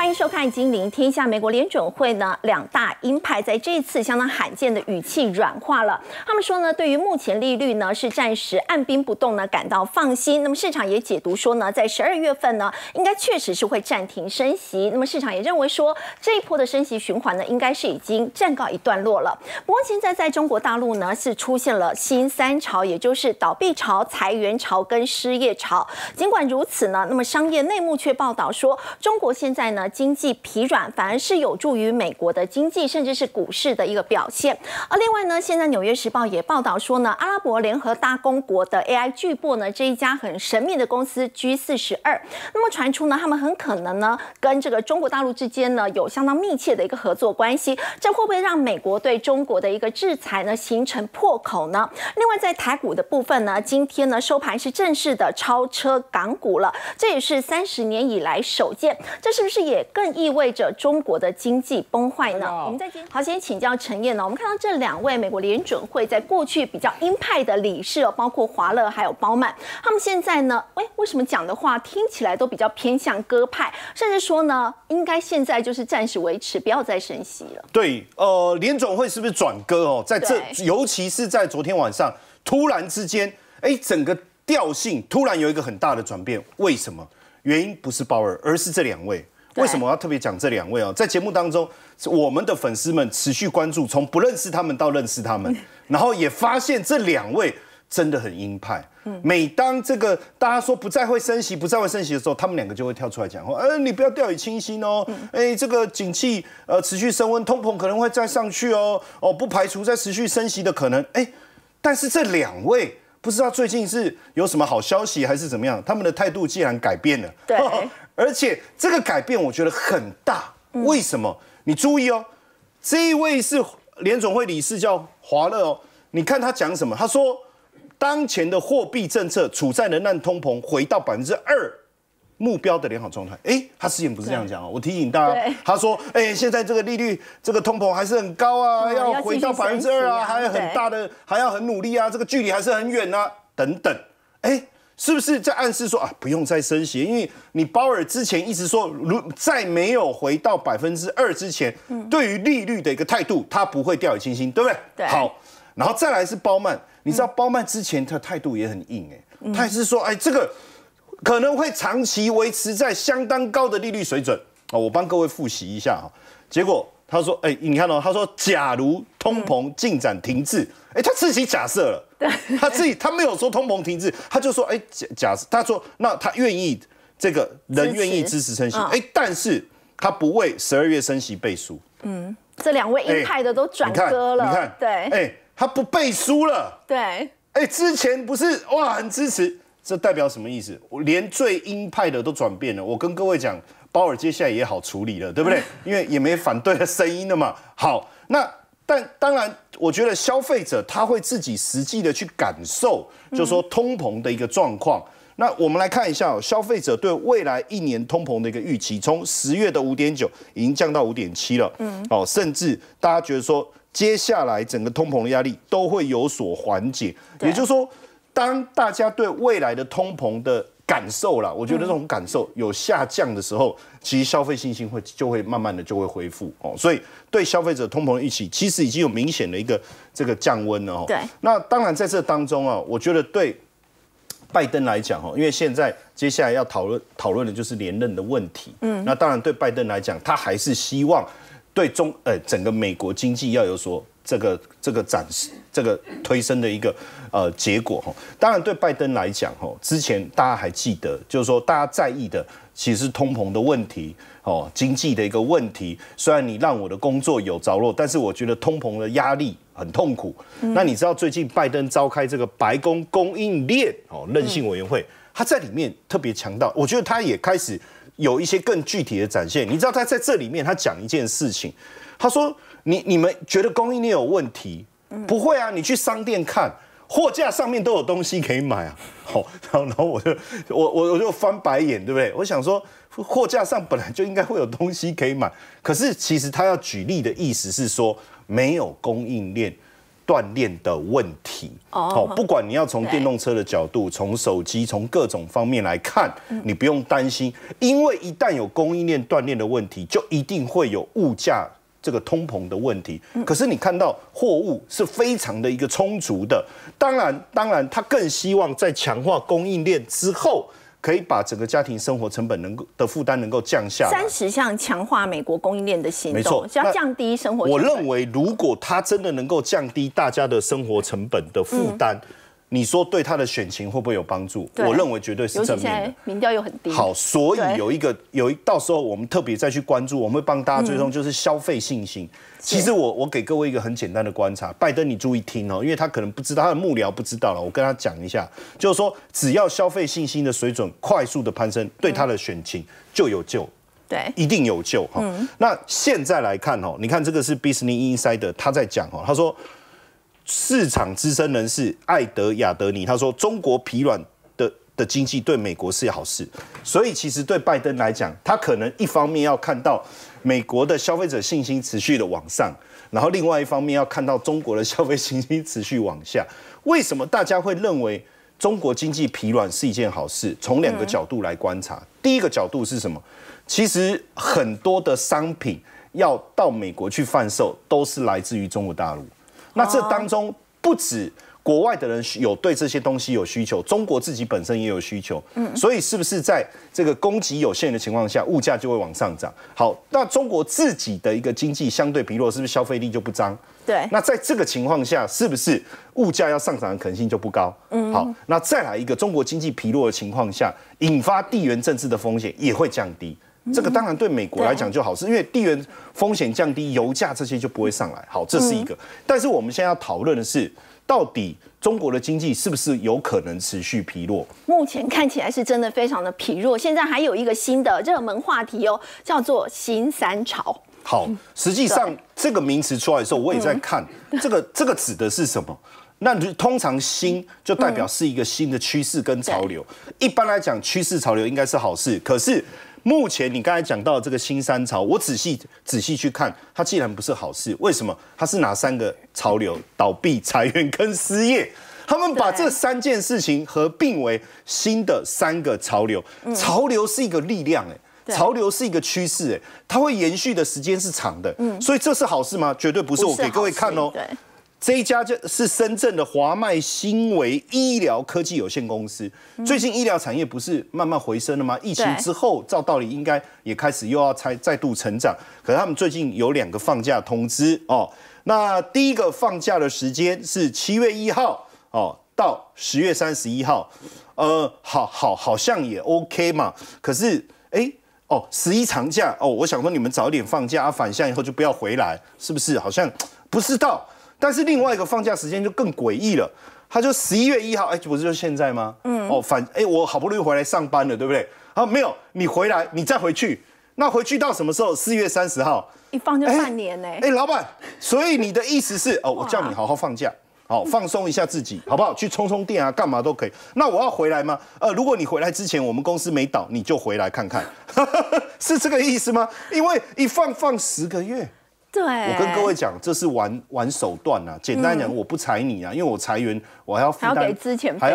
欢迎收看，金陵天下美国联准会呢，两大鹰派在这一次相当罕见的语气软化了。他们说呢，对于目前利率呢是暂时按兵不动呢感到放心。那么市场也解读说呢，在十二月份呢，应该确实是会暂停升息。那么市场也认为说，这一波的升息循环呢，应该是已经暂告一段落了。不过现在在中国大陆呢，是出现了新三潮，也就是倒闭潮、裁员潮跟失业潮。尽管如此呢，那么商业内幕却报道说，中国现在呢。经济疲软反而是有助于美国的经济，甚至是股市的一个表现。而另外呢，现在《纽约时报》也报道说呢，阿拉伯联合大公国的 AI 巨擘呢这一家很神秘的公司 G 四十二，那么传出呢，他们很可能呢跟这个中国大陆之间呢有相当密切的一个合作关系。这会不会让美国对中国的一个制裁呢形成破口呢？另外，在台股的部分呢，今天呢收盘是正式的超车港股了，这也是三十年以来首见。这是不是也？更意味着中国的经济崩坏呢？我们再见。好，先请教陈燕呢。我们看到这两位美国联准会在过去比较鹰派的理事，包括华勒还有鲍曼，他们现在呢，哎，为什么讲的话听起来都比较偏向鸽派，甚至说呢，应该现在就是暂时维持，不要再升息了？对，呃，联准会是不是转鸽哦？在这，尤其是在昨天晚上，突然之间，哎，整个调性突然有一个很大的转变，为什么？原因不是鲍尔，而是这两位。为什么我要特别讲这两位哦？在节目当中，我们的粉丝们持续关注，从不认识他们到认识他们，然后也发现这两位真的很鹰派。每当这个大家说不再会升息、不再会升息的时候，他们两个就会跳出来讲话：“哎，你不要掉以轻心哦！哎，这个景气呃持续升温，通膨可能会再上去哦，哦，不排除再持续升息的可能。”哎，但是这两位。不知道最近是有什么好消息，还是怎么样？他们的态度既然改变了，对，而且这个改变我觉得很大。为什么？你注意哦，这一位是联总会理事，叫华乐哦。你看他讲什么？他说，当前的货币政策处在能让通膨回到百分之二。目标的良好状态，哎，他事情不是这样讲哦。我提醒大家，他说，哎，现在这个利率、这个通膨还是很高啊，要回到百分之二啊，还有很大的，还要很努力啊，这个距离还是很远啊，等等，哎，是不是在暗示说啊，不用再升息？因为你鲍尔之前一直说，如在没有回到百分之二之前，对于利率的一个态度，他不会掉以轻心，对不对？对。好，然后再来是鲍曼，你知道鲍曼之前他态度也很硬，哎，他也是说，哎，这个。可能会长期维持在相当高的利率水准啊！我帮各位复习一下啊。结果他说：“哎，你看到他说，假如通膨进展停滞，哎，他自己假设了，他自己他没有说通膨停滞，他就说：哎，假假设他说，那他愿意这个人愿意支持升息，哎，但是他不为十二月升息背书。嗯，这两位鹰派的都转歌了，你看，对，哎，他不背书了，对，哎，之前不是哇，很支持。这代表什么意思？我连最鹰派的都转变了。我跟各位讲，鲍尔接下来也好处理了，对不对？因为也没反对的声音了嘛。好，那但当然，我觉得消费者他会自己实际的去感受，就是说通膨的一个状况。那我们来看一下哦，消费者对未来一年通膨的一个预期，从十月的五点九已经降到五点七了。嗯，哦，甚至大家觉得说，接下来整个通膨的压力都会有所缓解，也就是说。当大家对未来的通膨的感受啦，我觉得这种感受有下降的时候，其实消费信心会就会慢慢的就会恢复哦。所以对消费者通膨预期，其实已经有明显的一个这个降温了哦。对。那当然在这当中啊，我觉得对拜登来讲哈，因为现在接下来要讨论讨论的就是连任的问题。嗯。那当然对拜登来讲，他还是希望对中呃整个美国经济要有所这个这个展示这个推升的一个呃结果哈，当然对拜登来讲哈，之前大家还记得，就是说大家在意的其实是通膨的问题哦，经济的一个问题。虽然你让我的工作有着落，但是我觉得通膨的压力很痛苦。那你知道最近拜登召开这个白宫供应链哦任性委员会，他在里面特别强调，我觉得他也开始有一些更具体的展现。你知道他在这里面他讲一件事情，他说。你你们觉得供应链有问题？不会啊，你去商店看，货架上面都有东西可以买啊。好，然后然后我就我我我就翻白眼，对不对？我想说，货架上本来就应该会有东西可以买。可是其实他要举例的意思是说，没有供应链锻炼的问题。哦，好，不管你要从电动车的角度，从手机，从各种方面来看，你不用担心，因为一旦有供应链锻炼的问题，就一定会有物价。这个通膨的问题，可是你看到货物是非常的一个充足的，当然，当然，他更希望在强化供应链之后，可以把整个家庭生活成本能够的负担能够降下。三十项强化美国供应链的行动，没错，要降低生活。我认为，如果他真的能够降低大家的生活成本的负担。你说对他的选情会不会有帮助？我认为绝对是正面的。民调又很低。好，所以有一个有一到时候我们特别再去关注，我们会帮大家追踪，就是消费信心。其实我我给各位一个很简单的观察，拜登你注意听哦，因为他可能不知道，他的幕僚不知道了。我跟他讲一下，就是说只要消费信心的水准快速的攀升，对他的选情就有救。对，一定有救哈。那现在来看哦，你看这个是 Business Insider 他在讲哦，他说。市场资深人士艾德亚德尼他说：“中国疲软的的经济对美国是好事，所以其实对拜登来讲，他可能一方面要看到美国的消费者信心持续的往上，然后另外一方面要看到中国的消费信心持续往下。为什么大家会认为中国经济疲软是一件好事？从两个角度来观察，第一个角度是什么？其实很多的商品要到美国去贩售，都是来自于中国大陆。”那这当中不止国外的人有对这些东西有需求，中国自己本身也有需求，嗯，所以是不是在这个供给有限的情况下，物价就会往上涨？好，那中国自己的一个经济相对疲弱，是不是消费力就不彰？对，那在这个情况下，是不是物价要上涨的可能性就不高？嗯，好，那再来一个，中国经济疲弱的情况下，引发地缘政治的风险也会降低。这个当然对美国来讲就好，是因为地缘风险降低，油价这些就不会上来。好，这是一个。但是我们现在要讨论的是，到底中国的经济是不是有可能持续疲弱？目前看起来是真的非常的疲弱。现在还有一个新的热门话题哦，叫做新三潮。好，实际上这个名词出来的时候，我也在看 这个这个指的是什么？那通常新就代表是一个新的趋势跟潮流。一般来讲，趋势潮流应该是好事，可是。目前你刚才讲到这个新三潮，我仔细仔细去看，它既然不是好事，为什么它是哪三个潮流？倒闭、裁员跟失业，他们把这三件事情合并为新的三个潮流。潮流是一个力量哎，潮流是一个趋势哎，它会延续的时间是长的。嗯，所以这是好事吗？绝对不是。我给各位看哦。对。这一家就是深圳的华迈新维医疗科技有限公司。最近医疗产业不是慢慢回升了吗？疫情之后，照道理应该也开始又要再再度成长。可是他们最近有两个放假通知哦。那第一个放假的时间是七月一号哦到十月三十一号，呃，好，好，好像也 OK 嘛。可是，哎，哦，十一长假哦，我想说你们早点放假啊，返乡以后就不要回来，是不是？好像不是到。但是另外一个放假时间就更诡异了，他就十一月一号，哎，不是就现在吗？嗯，哦，反，哎，我好不容易回来上班了，对不对？啊，没有，你回来，你再回去，那回去到什么时候？四月三十号，一放就半年呢。哎，老板，所以你的意思是，哦，我叫你好好放假，好放松一下自己，好不好？去充充电啊，干嘛都可以。那我要回来吗？呃，如果你回来之前我们公司没倒，你就回来看看，是这个意思吗？因为一放放十个月。我跟各位讲，这是玩玩手段啊。简单讲，我不裁你啊，因为我裁员，我要负担还要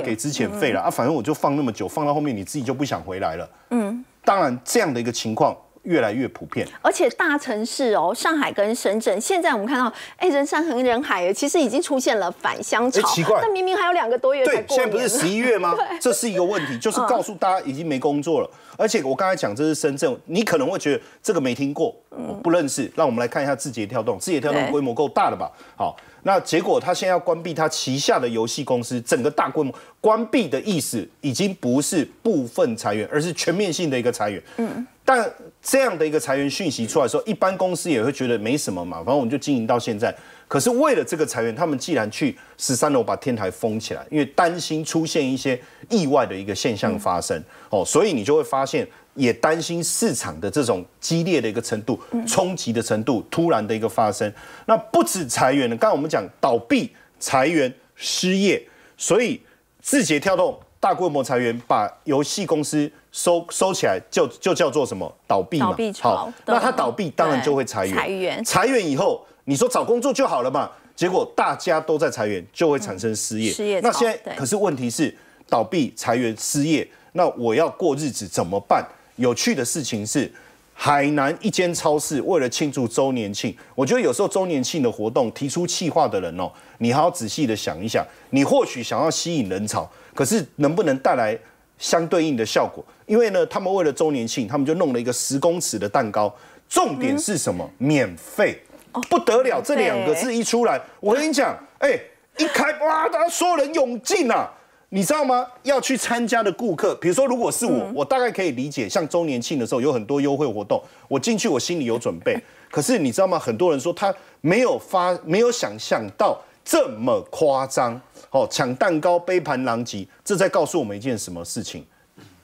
给资遣费了啊。反正我就放那么久，放到后面你自己就不想回来了。嗯，当然这样的一个情况。越来越普遍，而且大城市哦，上海跟深圳，现在我们看到，哎，人山人海，其实已经出现了返乡潮。奇怪，但明明还有两个多月。对，现在不是十一月吗？这是一个问题，就是告诉大家已经没工作了。而且我刚才讲这是深圳，你可能会觉得这个没听过，不认识。让我们来看一下字节跳动，字节跳动规模够大了吧？好。那结果，他现在要关闭他旗下的游戏公司，整个大规模关闭的意思，已经不是部分裁员，而是全面性的一个裁员。嗯，但这样的一个裁员讯息出来的时候，一般公司也会觉得没什么嘛，反正我们就经营到现在。可是为了这个裁员，他们既然去十三楼把天台封起来，因为担心出现一些意外的一个现象发生哦，所以你就会发现也担心市场的这种激烈的一个程度、冲击的程度突然的一个发生。那不止裁员呢，刚刚我们讲倒闭、裁员、失业，所以字节跳动大规模裁员，把游戏公司收收起来，就就叫做什么倒闭嘛？好，那它倒闭当然就会裁员，裁员以后。你说找工作就好了嘛？结果大家都在裁员，就会产生失业。失业。那现在可是问题是倒闭、裁员、失业。那我要过日子怎么办？有趣的事情是，海南一间超市为了庆祝周年庆，我觉得有时候周年庆的活动提出企划的人哦，你还要仔细的想一想，你或许想要吸引人潮，可是能不能带来相对应的效果？因为呢，他们为了周年庆，他们就弄了一个十公尺的蛋糕，重点是什么？免费。不得了，这两个字一出来，我跟你讲，哎，一开哇，大家所有人涌进啊，你知道吗？要去参加的顾客，比如说如果是我，我大概可以理解，像周年庆的时候有很多优惠活动，我进去我心里有准备。可是你知道吗？很多人说他没有发，没有想象到这么夸张。哦，抢蛋糕，杯盘狼藉，这在告诉我们一件什么事情？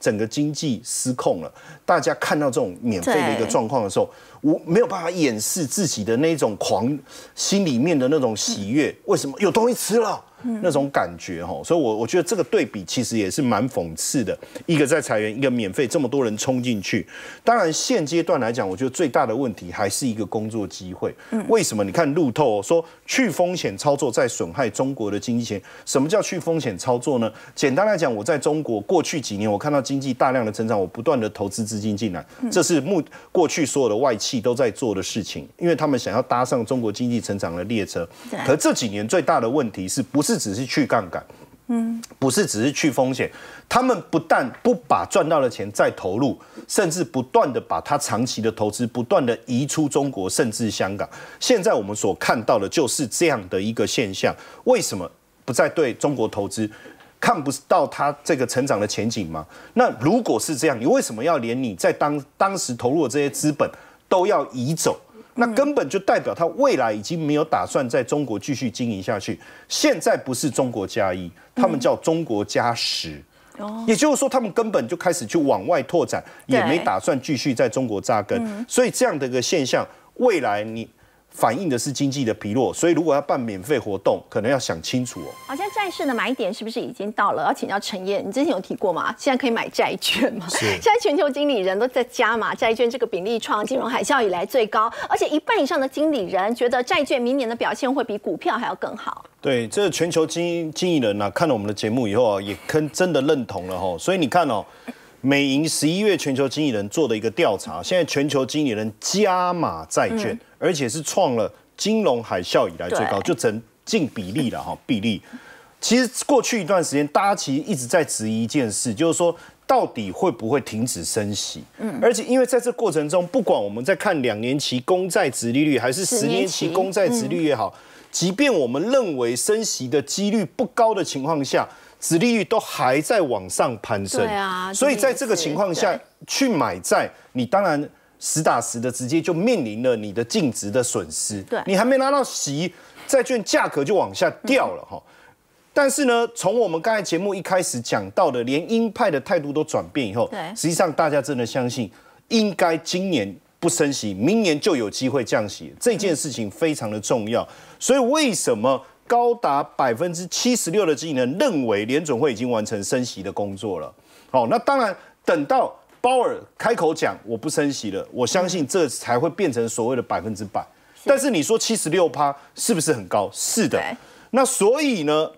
整个经济失控了。大家看到这种免费的一个状况的时候。我没有办法掩饰自己的那种狂，心里面的那种喜悦。为什么有东西吃了？那种感觉哈，所以，我我觉得这个对比其实也是蛮讽刺的。一个在裁员，一个免费，这么多人冲进去。当然，现阶段来讲，我觉得最大的问题还是一个工作机会。为什么？你看路透说去风险操作在损害中国的经济。什么叫去风险操作呢？简单来讲，我在中国过去几年，我看到经济大量的增长，我不断的投资资金进来，这是目过去所有的外企。都在做的事情，因为他们想要搭上中国经济成长的列车。可这几年最大的问题是不是只是去杠杆？嗯，不是只是去风险。他们不但不把赚到的钱再投入，甚至不断的把他长期的投资不断的移出中国，甚至香港。现在我们所看到的就是这样的一个现象：为什么不再对中国投资？看不到他这个成长的前景吗？那如果是这样，你为什么要连你在当当时投入的这些资本？都要移走，那根本就代表他未来已经没有打算在中国继续经营下去。现在不是中国加一，他们叫中国加十，也就是说他们根本就开始去往外拓展，也没打算继续在中国扎根。所以这样的一个现象，未来你。反映的是经济的疲弱，所以如果要办免费活动，可能要想清楚哦。好像债市的买点是不是已经到了？要请教陈燕，你之前有提过吗？现在可以买债券吗？现在全球经理人都在加码债券，这个比例创金融海啸以来最高，而且一半以上的经理人觉得债券明年的表现会比股票还要更好。对，这个全球经经理人呢，看了我们的节目以后啊，也跟真的认同了哈。所以你看哦。美银十一月全球经理人做的一个调查，现在全球经理人加码债券，而且是创了金融海啸以来最高，就整净比例了哈，比例。其实过去一段时间，大家其实一直在质疑一件事，就是说到底会不会停止升息？嗯，而且因为在这过程中，不管我们在看两年期公债殖利率，还是十年期公债殖率也好，即便我们认为升息的几率不高的情况下。殖利率都还在往上攀升，啊，所以在这个情况下去买债，你当然实打实的直接就面临了你的净值的损失。对，你还没拿到息，债券价格就往下掉了哈。但是呢，从我们刚才节目一开始讲到的，连鹰派的态度都转变以后，对，实际上大家真的相信应该今年不升息，明年就有机会降息，这件事情非常的重要。所以为什么？高达百分之七十六的技能认为联准会已经完成升息的工作了。好，那当然等到鲍尔开口讲我不升息了，我相信这才会变成所谓的百分之百。但是你说七十六趴是不是很高？是的。那所以呢，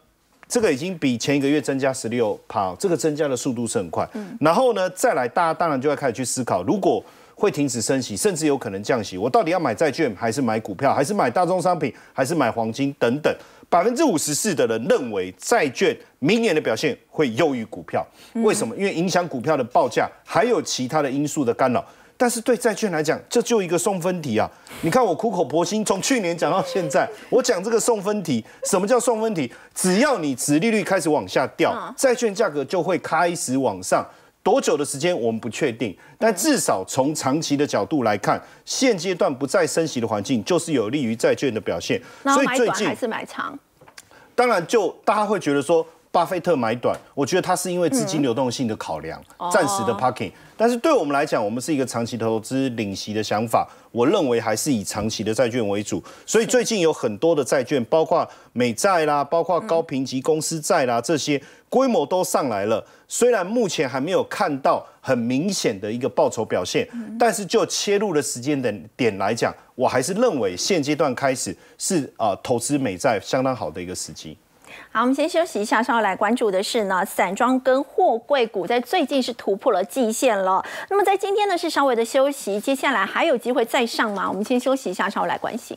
这个已经比前一个月增加十六趴，这个增加的速度是很快。然后呢，再来大家当然就要开始去思考，如果。会停止升息，甚至有可能降息。我到底要买债券，还是买股票，还是买大宗商品，还是买黄金等等？百分之五十四的人认为债券明年的表现会优于股票。为什么？因为影响股票的报价还有其他的因素的干扰。但是对债券来讲，这就一个送分题啊！你看我苦口婆心从去年讲到现在，我讲这个送分题。什么叫送分题？只要你殖利率开始往下掉，债券价格就会开始往上。多久的时间我们不确定，但至少从长期的角度来看，现阶段不再升级的环境就是有利于债券的表现。所以最近还是买长。当然，就大家会觉得说。巴菲特买短，我觉得他是因为资金流动性的考量，暂时的 p a r k i n g 但是对我们来讲，我们是一个长期投资领息的想法，我认为还是以长期的债券为主。所以最近有很多的债券，包括美债啦，包括高评级公司债啦，这些规模都上来了。虽然目前还没有看到很明显的一个报酬表现，但是就切入的时间的点来讲，我还是认为现阶段开始是啊，投资美债相当好的一个时机。好，我们先休息一下。稍后来关注的是呢，散装跟货柜股在最近是突破了季线了。那么在今天呢，是稍微的休息，接下来还有机会再上吗？我们先休息一下，稍后来关心。